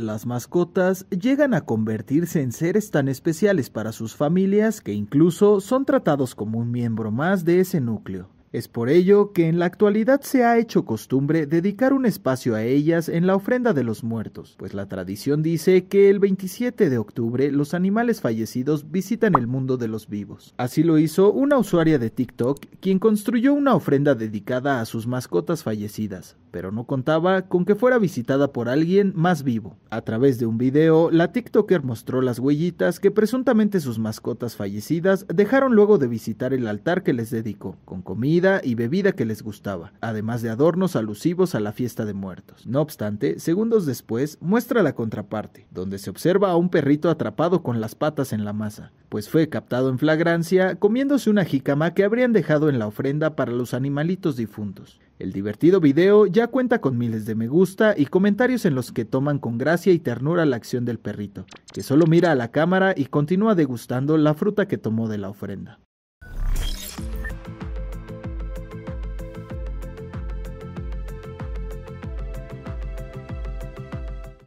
Las mascotas llegan a convertirse en seres tan especiales para sus familias que incluso son tratados como un miembro más de ese núcleo. Es por ello que en la actualidad se ha hecho costumbre dedicar un espacio a ellas en la ofrenda de los muertos, pues la tradición dice que el 27 de octubre los animales fallecidos visitan el mundo de los vivos. Así lo hizo una usuaria de TikTok, quien construyó una ofrenda dedicada a sus mascotas fallecidas, pero no contaba con que fuera visitada por alguien más vivo. A través de un video, la TikToker mostró las huellitas que presuntamente sus mascotas fallecidas dejaron luego de visitar el altar que les dedicó, con comida y bebida que les gustaba, además de adornos alusivos a la fiesta de muertos. No obstante, segundos después, muestra la contraparte, donde se observa a un perrito atrapado con las patas en la masa, pues fue captado en flagrancia comiéndose una jícama que habrían dejado en la ofrenda para los animalitos difuntos. El divertido video ya cuenta con miles de me gusta y comentarios en los que toman con gracia y ternura la acción del perrito, que solo mira a la cámara y continúa degustando la fruta que tomó de la ofrenda.